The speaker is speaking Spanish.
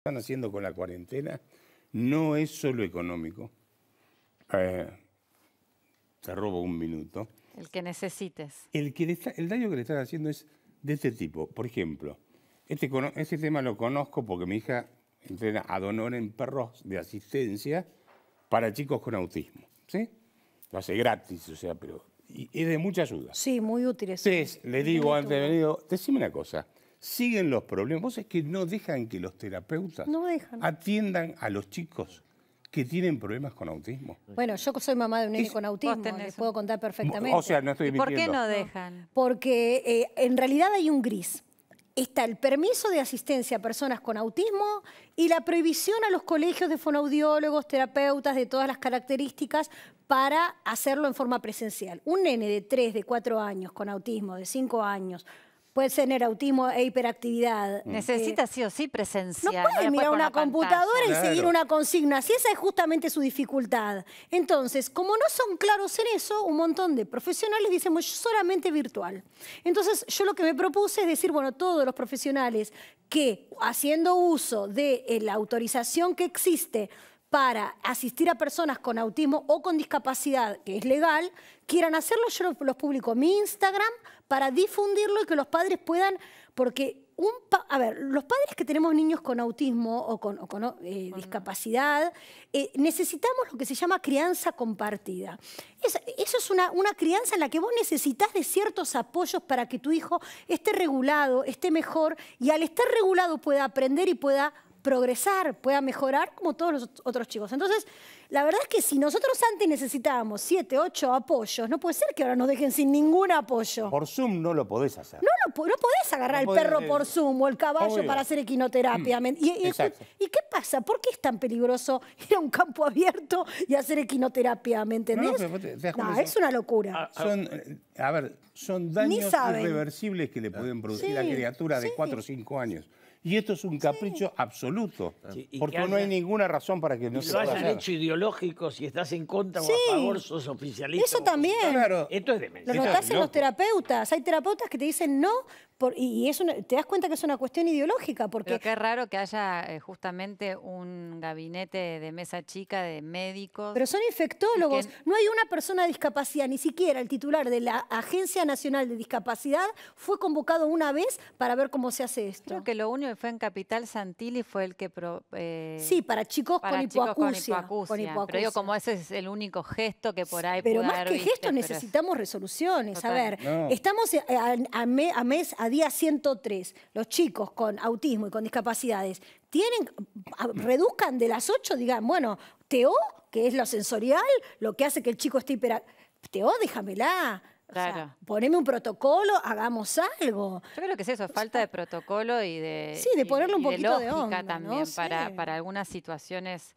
están haciendo con la cuarentena no es solo económico. Eh, te robo un minuto. El que necesites. El, que el daño que le estás haciendo es de este tipo. Por ejemplo, este, este tema lo conozco porque mi hija entrena a donor en perros de asistencia para chicos con autismo. ¿sí? Lo hace gratis, o sea, pero es de mucha ayuda. Sí, muy útil. Entonces, le digo antes de venir, decime una cosa siguen los problemas. Vos es que no dejan que los terapeutas atiendan a los chicos que tienen problemas con autismo. Bueno, yo soy mamá de un nene con autismo, les puedo contar perfectamente. O sea, no estoy ¿Por qué no dejan? Porque eh, en realidad hay un gris. Está el permiso de asistencia a personas con autismo y la prohibición a los colegios de fonoaudiólogos, terapeutas de todas las características para hacerlo en forma presencial. Un nene de 3, de 4 años con autismo, de 5 años, puede tener autismo e hiperactividad. Mm. Necesita sí o sí presencia. No puede mirar una computadora y seguir una consigna, si esa es justamente su dificultad. Entonces, como no son claros en eso, un montón de profesionales dicen, yo solamente virtual. Entonces, yo lo que me propuse es decir, bueno, todos los profesionales que haciendo uso de eh, la autorización que existe para asistir a personas con autismo o con discapacidad, que es legal, quieran hacerlo, yo los publico en mi Instagram para difundirlo y que los padres puedan, porque un a ver, los padres que tenemos niños con autismo o con, eh, discapacidad, eh, necesitamos lo que se llama crianza compartida. eso es una, una, crianza en la que vos necesitas de ciertos apoyos para que tu hijo esté regulado, esté mejor y al estar regulado pueda aprender y pueda progresar, pueda mejorar como todos los otros chicos. Entonces, la verdad es que si nosotros antes necesitábamos siete, ocho apoyos, no puede ser que ahora nos dejen sin ningún apoyo. Por Zoom no lo podés hacer. No, no, podés agarrar el perro por Zoom o el caballo para hacer equinoterapia. Mm. y, qué pasa? ¿Por qué es tan peligroso ir a un campo abierto y hacer equinoterapia? ¿Me entendés? es una locura. A, ah, ah. son, eh, a ver, son daños irreversibles que le pueden producir a criatura de cuatro o cinco años. Y esto es un capricho absoluto, porque no hay ninguna razón para que no se lo hayan hecho ideológico, si estás en contra o a favor, sos oficialista. Eso también. Claro. Esto es demencia. Lo notas en los terapeutas. Hay terapeutas que te dicen no y una, te das cuenta que es una cuestión ideológica. Porque... qué raro que haya eh, justamente un gabinete de mesa chica de médicos. Pero son infectólogos. No hay una persona de discapacidad, ni siquiera el titular de la Agencia Nacional de Discapacidad fue convocado una vez para ver cómo se hace esto. Creo que lo único que fue en Capital Santilli fue el que... Eh, sí, para chicos, con, hipoacusia, con, Pero como ese es el único gesto que por ahí Pero más que gesto necesitamos resoluciones. A ver, estamos a, mes, a día 103, los chicos con autismo y con discapacidades, tienen, reduzcan de las 8, digan, bueno, TO, que es lo sensorial, lo que hace que el chico esté hiper... TO, déjamela. Claro. poneme un protocolo, hagamos algo. Yo creo que es eso, falta de protocolo y de, sí, de, ponerle un poquito de lógica también para, para algunas situaciones